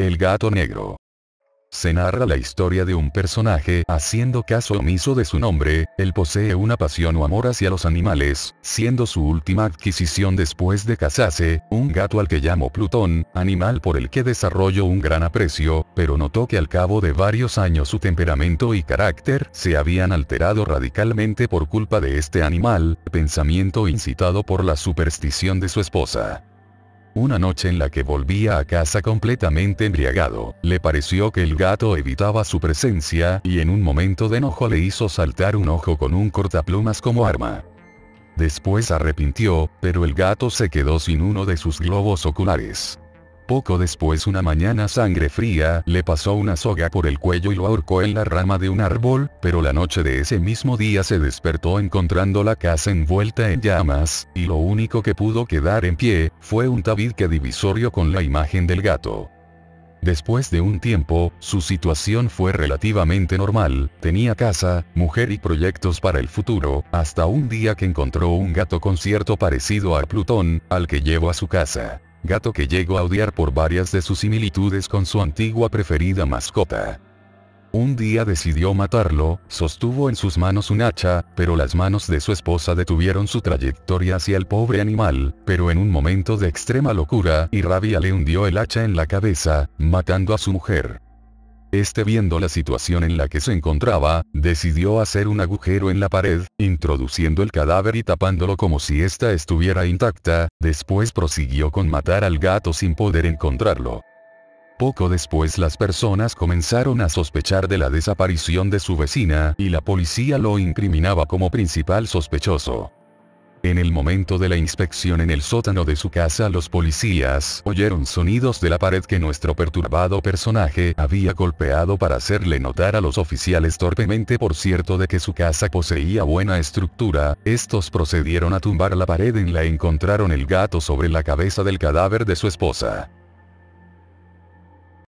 El gato negro. Se narra la historia de un personaje haciendo caso omiso de su nombre, él posee una pasión o amor hacia los animales, siendo su última adquisición después de casarse, un gato al que llamó Plutón, animal por el que desarrolló un gran aprecio, pero notó que al cabo de varios años su temperamento y carácter se habían alterado radicalmente por culpa de este animal, pensamiento incitado por la superstición de su esposa. Una noche en la que volvía a casa completamente embriagado, le pareció que el gato evitaba su presencia y en un momento de enojo le hizo saltar un ojo con un cortaplumas como arma. Después arrepintió, pero el gato se quedó sin uno de sus globos oculares. Poco después una mañana sangre fría, le pasó una soga por el cuello y lo ahorcó en la rama de un árbol, pero la noche de ese mismo día se despertó encontrando la casa envuelta en llamas, y lo único que pudo quedar en pie, fue un tabique que divisorio con la imagen del gato. Después de un tiempo, su situación fue relativamente normal, tenía casa, mujer y proyectos para el futuro, hasta un día que encontró un gato con cierto parecido a Plutón, al que llevó a su casa gato que llegó a odiar por varias de sus similitudes con su antigua preferida mascota. Un día decidió matarlo, sostuvo en sus manos un hacha, pero las manos de su esposa detuvieron su trayectoria hacia el pobre animal, pero en un momento de extrema locura y rabia le hundió el hacha en la cabeza, matando a su mujer. Este viendo la situación en la que se encontraba, decidió hacer un agujero en la pared, introduciendo el cadáver y tapándolo como si ésta estuviera intacta, después prosiguió con matar al gato sin poder encontrarlo. Poco después las personas comenzaron a sospechar de la desaparición de su vecina y la policía lo incriminaba como principal sospechoso. En el momento de la inspección en el sótano de su casa los policías oyeron sonidos de la pared que nuestro perturbado personaje había golpeado para hacerle notar a los oficiales torpemente por cierto de que su casa poseía buena estructura, estos procedieron a tumbar la pared en la encontraron el gato sobre la cabeza del cadáver de su esposa.